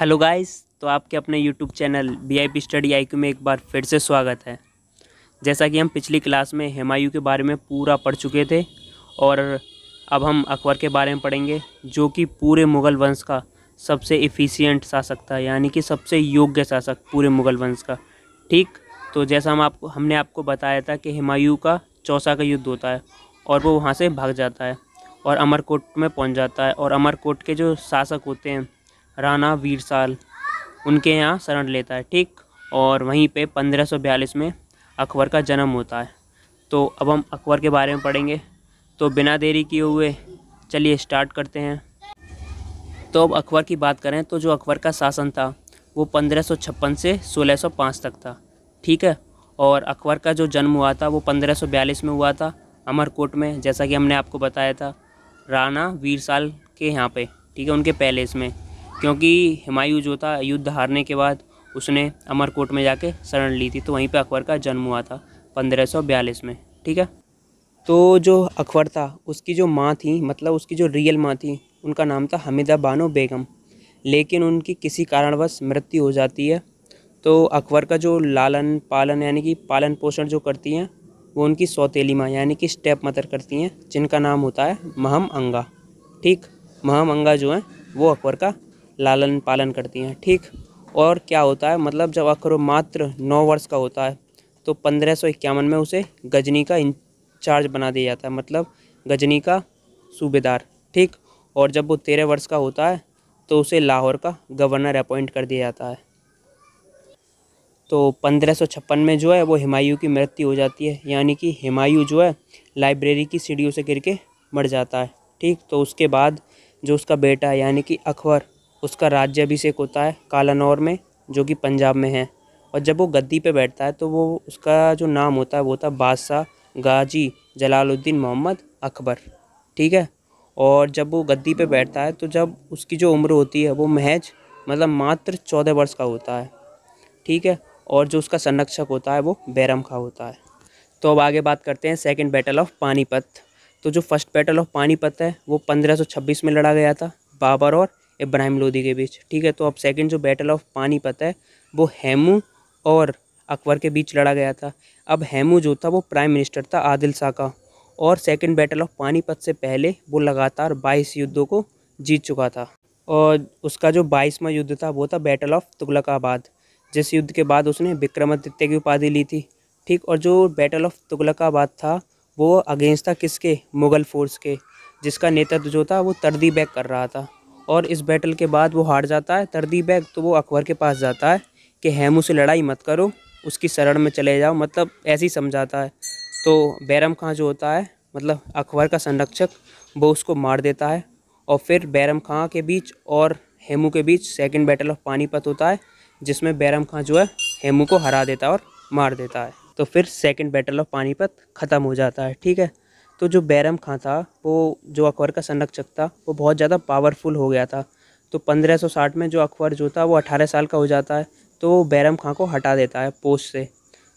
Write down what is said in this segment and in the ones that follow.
hello guys तो आपके अपने YouTube channel we study I में एक बार फिर से स्वागत है जैसा कि हम पिछली क्लास में हुमायूं के बारे में पूरा पढ़ चुके थे और अब हम अकबर के बारे में पढ़ेंगे जो कि पूरे मुग़ल वंश का सबसे इफ़िशियंट शासक था यानी कि सबसे योग्य शासक पूरे मुग़ल वंश का ठीक तो जैसा हम आपको हमने आपको बताया था कि हुमायूं का चौसा का युद्ध होता है और वो वहाँ से भाग जाता है और अमरकोट में पहुँच जाता है और अमरकोट के जो शासक होते हैं राणा वीरसाल उनके यहाँ शरण लेता है ठीक और वहीं पे 1542 में अकबर का जन्म होता है तो अब हम अकबर के बारे में पढ़ेंगे तो बिना देरी किए हुए चलिए स्टार्ट करते हैं तो अब अकबर की बात करें तो जो अकबर का शासन था वो 1556 से 1605 तक था ठीक है और अकबर का जो जन्म हुआ था वो 1542 में हुआ था अमरकोट में जैसा कि हमने आपको बताया था राणा वीरसाल के यहाँ पे ठीक है उनके पैलेस में क्योंकि हुमायूं जो था युद्ध हारने के बाद उसने अमरकोट में जाके शरण ली थी तो वहीं पे अकबर का जन्म हुआ था 1542 में ठीक है तो जो अकबर था उसकी जो माँ थी मतलब उसकी जो रियल माँ थी उनका नाम था हमीदा बानो बेगम लेकिन उनकी किसी कारणवश मृत्यु हो जाती है तो अकबर का जो लालन पालन यानी कि पालन पोषण जो करती हैं वो उनकी सौतीली माँ यानी कि स्टेप मदर करती हैं जिनका नाम होता है महम अंगा ठीक महम अंगा जो है वो अकबर का लालन पालन करती हैं ठीक और क्या होता है मतलब जब अखरो मात्र नौ वर्ष का होता है तो पंद्रह सौ इक्यावन में उसे गजनी का इंचार्ज बना दिया जाता है मतलब गजनी का सूबेदार ठीक और जब वो तेरह वर्ष का होता है तो उसे लाहौर का गवर्नर अपॉइंट कर दिया जाता है तो पंद्रह में जो है वो हुमायूं की मृत्यु हो जाती है यानी कि हुमायूं जो है लाइब्रेरी की सीढ़ियों से गिर के मर जाता है ठीक तो उसके बाद जो उसका बेटा है यानी कि अकबर उसका राज्यभिषेक होता है कालानौर में जो कि पंजाब में है और जब वो गद्दी पे बैठता है तो वो उसका जो नाम होता है वो होता है बादशाह गाजी जलालुद्दीन मोहम्मद अकबर ठीक है और जब वो गद्दी पे बैठता है तो जब उसकी जो उम्र होती है वो महज मतलब मात्र चौदह वर्ष का होता है ठीक है और जो उसका संरक्षक होता है वो बैरम खा होता है तो अब आगे बात करते हैं सेकेंड बैटल ऑफ पानीपत तो जो फर्स्ट बैटल ऑफ पानीपत है वो पंद्रह में लड़ा गया था बाबर और इब्राहिम लोधी के बीच ठीक है तो अब सेकंड जो बैटल ऑफ पानीपत है वो हेमू और अकबर के बीच लड़ा गया था अब हेमू जो था वो प्राइम मिनिस्टर था आदिल शाह का और सेकंड बैटल ऑफ पानीपत से पहले वो लगातार बाईस युद्धों को जीत चुका था और उसका जो बाईसवा युद्ध था वो था बैटल ऑफ तुगलकाबाद जिस युद्ध के बाद उसने विक्रमादित्य की उपाधि ली थी ठीक और जो बैटल ऑफ तुगलकाबाद था वो अगेंस्ट था किसके मुग़ल फ़ोर्स के जिसका नेतृत्व जो था वो बैक कर रहा था और इस बैटल के बाद वो हार जाता है तरदी बैग तो वो अकबर के पास जाता है कि हेमू से लड़ाई मत करो उसकी शरण में चले जाओ मतलब ऐसे ही समझाता है तो बैरम खां जो होता है मतलब अकबर का संरक्षक वो उसको मार देता है और फिर बैरम खां के बीच और हेमू के बीच सेकंड बैटल ऑफ पानीपत होता है जिसमें बैरम खां जो है हेमू को हरा देता है और मार देता है तो फिर सेकंड बैटल ऑफ पानीपत ख़त्म हो जाता है ठीक है तो जो बैरम खां था वो जो अकबर का संरक्षक था वो बहुत ज़्यादा पावरफुल हो गया था तो 1560 में जो अकबर जो था वो 18 साल का हो जाता है तो वो बैरम खां को हटा देता है पोस्ट से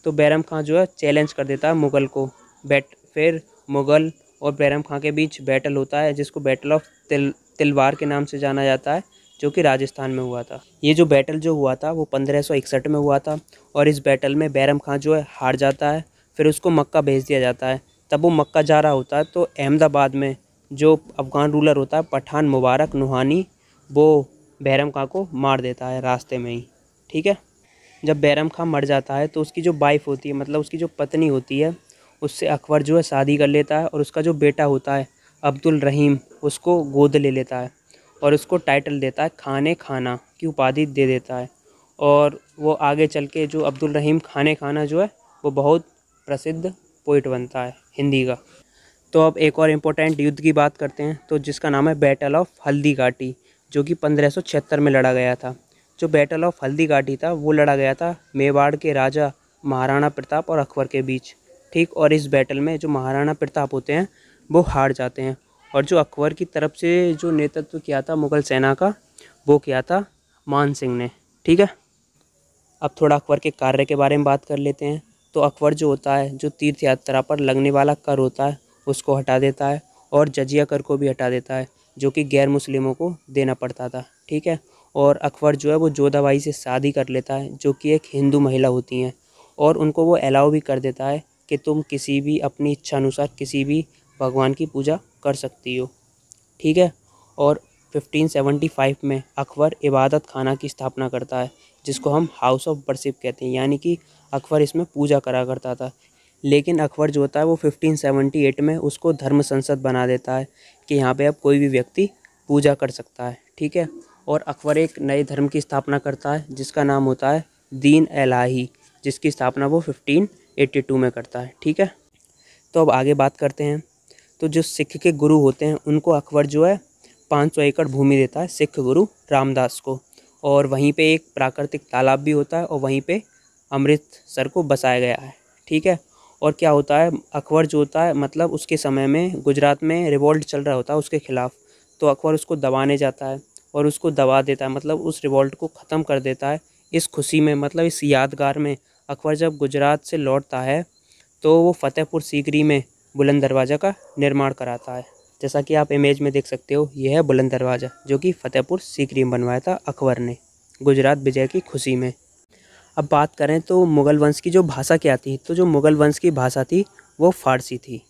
तो बैरम खां जो है चैलेंज कर देता है मुग़ल को बैट फिर मुग़ल और बैरम खां के बीच बैटल होता है जिसको बैटल ऑफ तिल तिलवार के नाम से जाना जाता है जो कि राजस्थान में हुआ था ये जो बैटल जो हुआ था वो पंद्रह में हुआ था और इस बैटल में बैरम खां जो है हार जाता है फिर उसको मक्का भेज दिया जाता है तब वो मक्का जा रहा होता है तो अहमदाबाद में जो अफ़गान रूलर होता है पठान मुबारक नुहानी वो बैरम खां को मार देता है रास्ते में ही ठीक है जब बैरम खां मर जाता है तो उसकी जो वाइफ होती है मतलब उसकी जो पत्नी होती है उससे अकबर जो है शादी कर लेता है और उसका जो बेटा होता है अब्दुल रहीम उसको गोद ले लेता है और उसको टाइटल देता है खाने खाना की उपाधि दे देता है और वो आगे चल के जो अब्दुल रहीम खाने खाना जो है वो बहुत प्रसिद्ध पोइट बनता है हिंदी का तो अब एक और इम्पोर्टेंट युद्ध की बात करते हैं तो जिसका नाम है बैटल ऑफ हल्दी घाटी जो कि पंद्रह में लड़ा गया था जो बैटल ऑफ हल्दी घाटी था वो लड़ा गया था मेवाड़ के राजा महाराणा प्रताप और अकबर के बीच ठीक और इस बैटल में जो महाराणा प्रताप होते हैं वो हार जाते हैं और जो अकबर की तरफ से जो नेतृत्व किया था मुग़ल सेना का वो किया था मान सिंह ने ठीक है अब थोड़ा अकबर के कार्य के बारे में बात कर लेते हैं तो अकबर जो होता है जो तीर्थ यात्रा पर लगने वाला कर होता है उसको हटा देता है और जजिया कर को भी हटा देता है जो कि गैर मुस्लिमों को देना पड़ता था ठीक है और अकबर जो है वो जोधाबाई से शादी कर लेता है जो कि एक हिंदू महिला होती हैं और उनको वो अलाउ भी कर देता है कि तुम किसी भी अपनी इच्छा अनुसार किसी भी भगवान की पूजा कर सकती हो ठीक है और 1575 में अकबर इबादत खाना की स्थापना करता है जिसको हम हाउस ऑफ वर्शिप कहते हैं यानी कि अकबर इसमें पूजा करा करता था लेकिन अकबर जो होता है वो 1578 में उसको धर्म संसद बना देता है कि यहाँ पे अब कोई भी व्यक्ति पूजा कर सकता है ठीक है और अकबर एक नए धर्म की स्थापना करता है जिसका नाम होता है दीन एलाही जिसकी स्थापना वो 1582 में करता है ठीक है तो अब आगे बात करते हैं तो जो सिख के गुरु होते हैं उनको अकबर जो है पाँच एकड़ भूमि देता है सिख गुरु रामदास को और वहीं पर एक प्राकृतिक तालाब भी होता है और वहीं पर अमृतसर को बसाया गया है ठीक है और क्या होता है अकबर जो होता है मतलब उसके समय में गुजरात में रिवॉल्ट चल रहा होता है उसके ख़िलाफ़ तो अकबर उसको दबाने जाता है और उसको दबा देता है मतलब उस रिवॉल्ट को ख़त्म कर देता है इस खुशी में मतलब इस यादगार में अकबर जब गुजरात से लौटता है तो वो फ़तेहपुर सीकरी में बुलंद दरवाज़ा का निर्माण कराता है जैसा कि आप इमेज में देख सकते हो यह है बुलंद दरवाज़ा जो कि फ़तेहपुर सीकरी में बनवाया था अकबर ने गुजरात विजय की खुशी में अब बात करें तो मुग़ल वंश की जो भाषा क्या थी तो जो मुग़ल वंश की भाषा थी वो फ़ारसी थी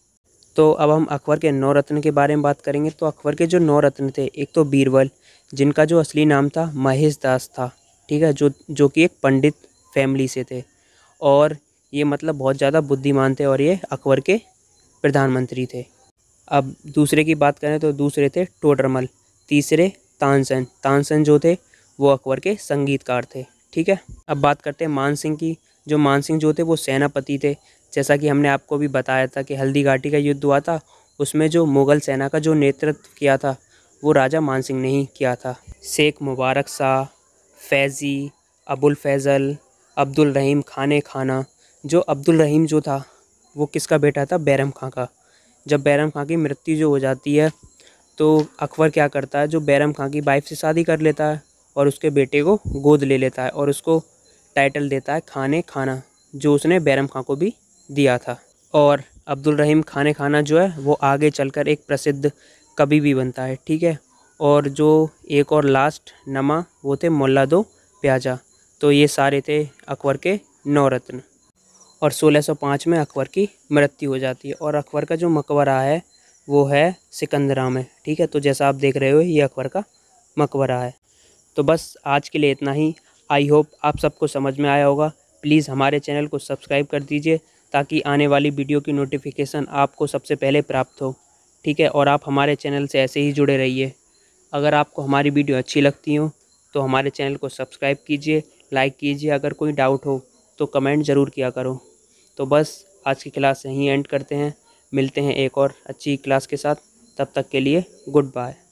तो अब हम अकबर के नौ रत्न के बारे में बात करेंगे तो अकबर के जो नौ रत्न थे एक तो बीरबल जिनका जो असली नाम था महेश दास था ठीक है जो जो कि एक पंडित फैमिली से थे और ये मतलब बहुत ज़्यादा बुद्धिमान थे और ये अकबर के प्रधानमंत्री थे अब दूसरे की बात करें तो दूसरे थे टोडरमल तीसरे तानसन तानसन जो थे वो अकबर के संगीतकार थे ठीक है अब बात करते हैं मान सिंह की जो मान सिंह जो थे वो सेनापति थे जैसा कि हमने आपको भी बताया था कि हल्दी घाटी का युद्ध हुआ था उसमें जो मुग़ल सेना का जो नेतृत्व किया था वो राजा मान सिंह ने ही किया था शेख मुबारक शाह फैज़ी अबुल फैज़ल अब्दुल रहीम खान खाना जो अब्दुल रहीम जो था वो किसका बेटा था बैरम खां का जब बैरम खां की मृत्यु जो हो जाती है तो अकबर क्या करता है जो बैरम खां की वाइफ से शादी कर लेता है और उसके बेटे को गोद ले लेता है और उसको टाइटल देता है खाने खाना जो उसने बैरम खां को भी दिया था और अब्दुल रहीम खाने खाना जो है वो आगे चलकर एक प्रसिद्ध कवि भी बनता है ठीक है और जो एक और लास्ट नमा वो थे मोल्ला दो प्याजा तो ये सारे थे अकबर के नौ रत्न और 1605 में अकबर की मृत्यु हो जाती है और अकबर का जो मकबरा है वो है सिकंदरा में ठीक है तो जैसा आप देख रहे हो ये अकबर का मकबरा है तो बस आज के लिए इतना ही आई होप आप सबको समझ में आया होगा प्लीज़ हमारे चैनल को सब्सक्राइब कर दीजिए ताकि आने वाली वीडियो की नोटिफिकेशन आपको सबसे पहले प्राप्त हो ठीक है और आप हमारे चैनल से ऐसे ही जुड़े रहिए अगर आपको हमारी वीडियो अच्छी लगती हो तो हमारे चैनल को सब्सक्राइब कीजिए लाइक कीजिए अगर कोई डाउट हो तो कमेंट ज़रूर किया करो तो बस आज की क्लास यहीं एंड करते हैं मिलते हैं एक और अच्छी क्लास के साथ तब तक के लिए गुड बाय